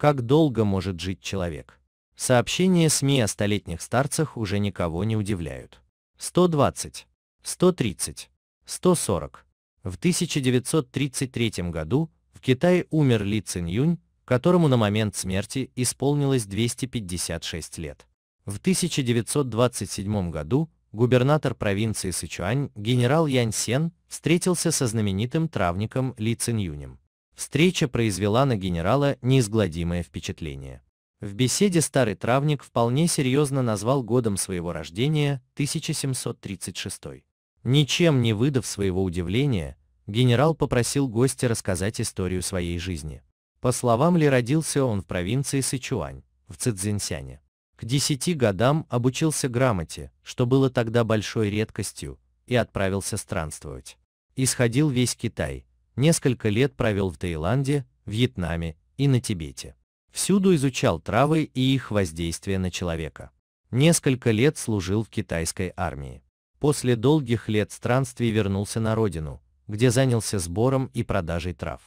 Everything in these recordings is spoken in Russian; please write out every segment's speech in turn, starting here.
Как долго может жить человек? Сообщения СМИ о столетних старцах уже никого не удивляют. 120, 130, 140. В 1933 году в Китае умер Ли Цинь-Юнь, которому на момент смерти исполнилось 256 лет. В 1927 году губернатор провинции Сычуань генерал Янь Сен встретился со знаменитым травником Ли Юнем. Встреча произвела на генерала неизгладимое впечатление. В беседе старый травник вполне серьезно назвал годом своего рождения 1736. Ничем не выдав своего удивления, генерал попросил гостя рассказать историю своей жизни. По словам Ли, родился он в провинции Сычуань, в Цзиньсяне. К десяти годам обучился грамоте, что было тогда большой редкостью, и отправился странствовать. Исходил весь Китай, несколько лет провел в Таиланде, Вьетнаме и на Тибете. Всюду изучал травы и их воздействие на человека. Несколько лет служил в китайской армии. После долгих лет странствий вернулся на родину, где занялся сбором и продажей трав.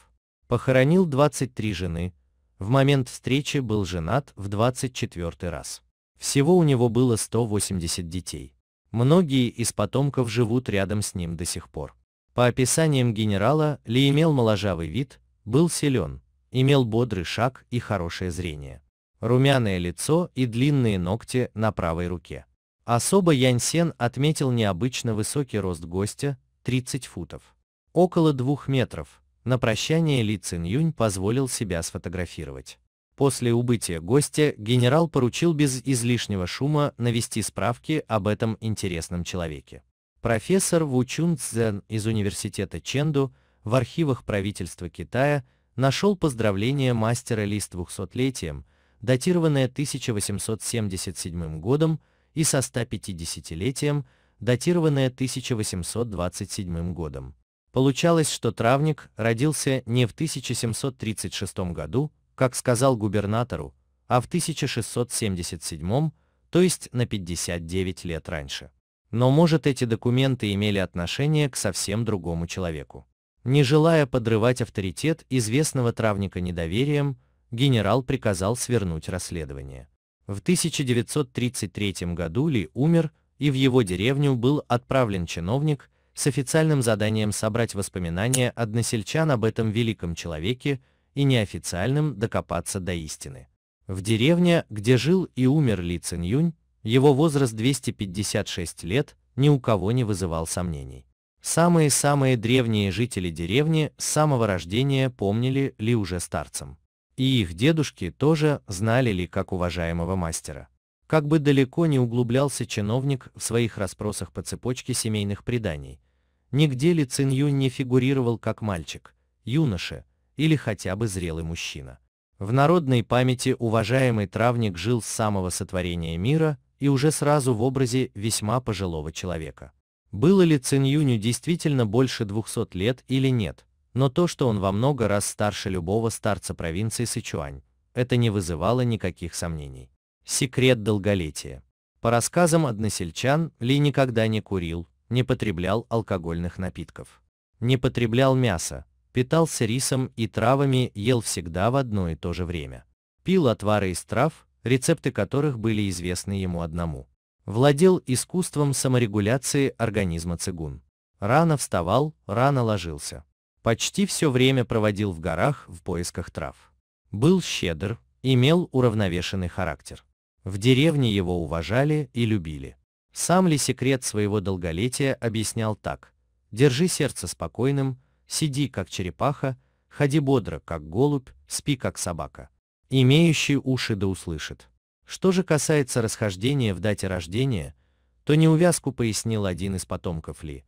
Похоронил 23 жены, в момент встречи был женат в 24 раз. Всего у него было 180 детей. Многие из потомков живут рядом с ним до сих пор. По описаниям генерала, Ли имел моложавый вид, был силен, имел бодрый шаг и хорошее зрение. Румяное лицо и длинные ногти на правой руке. Особо Янь Сен отметил необычно высокий рост гостя, 30 футов. Около двух метров. На прощание Ли Цин Юнь позволил себя сфотографировать. После убытия гостя генерал поручил без излишнего шума навести справки об этом интересном человеке. Профессор Ву Чун Цзэн из университета Ченду в архивах правительства Китая нашел поздравление мастера Ли с 200-летием, датированное 1877 годом, и со 150-летием, датированное 1827 годом. Получалось, что травник родился не в 1736 году, как сказал губернатору, а в 1677, то есть на 59 лет раньше. Но может эти документы имели отношение к совсем другому человеку. Не желая подрывать авторитет известного травника недоверием, генерал приказал свернуть расследование. В 1933 году Ли умер, и в его деревню был отправлен чиновник с официальным заданием собрать воспоминания односельчан об этом великом человеке и неофициальным докопаться до истины. В деревне, где жил и умер Ли Цинь Юнь, его возраст 256 лет ни у кого не вызывал сомнений. Самые-самые древние жители деревни с самого рождения помнили ли уже старцем. И их дедушки тоже знали ли как уважаемого мастера. Как бы далеко не углублялся чиновник в своих расспросах по цепочке семейных преданий, нигде Ли Цин Цинью не фигурировал как мальчик, юноша или хотя бы зрелый мужчина. В народной памяти уважаемый травник жил с самого сотворения мира и уже сразу в образе весьма пожилого человека. Было ли Цин Юню действительно больше 200 лет или нет, но то, что он во много раз старше любого старца провинции Сычуань, это не вызывало никаких сомнений. Секрет долголетия. По рассказам односельчан, Ли никогда не курил, не потреблял алкогольных напитков. Не потреблял мяса, питался рисом и травами, ел всегда в одно и то же время. Пил отвары из трав, рецепты которых были известны ему одному. Владел искусством саморегуляции организма цигун. Рано вставал, рано ложился. Почти все время проводил в горах в поисках трав. Был щедр, имел уравновешенный характер. В деревне его уважали и любили. Сам ли секрет своего долголетия объяснял так. Держи сердце спокойным, сиди как черепаха, ходи бодро как голубь, спи как собака. Имеющий уши да услышит. Что же касается расхождения в дате рождения, то неувязку пояснил один из потомков Ли.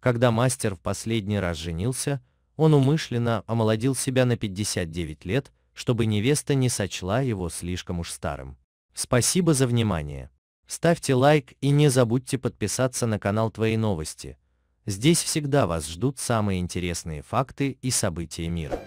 Когда мастер в последний раз женился, он умышленно омолодил себя на 59 лет, чтобы невеста не сочла его слишком уж старым. Спасибо за внимание. Ставьте лайк и не забудьте подписаться на канал Твои новости. Здесь всегда вас ждут самые интересные факты и события мира.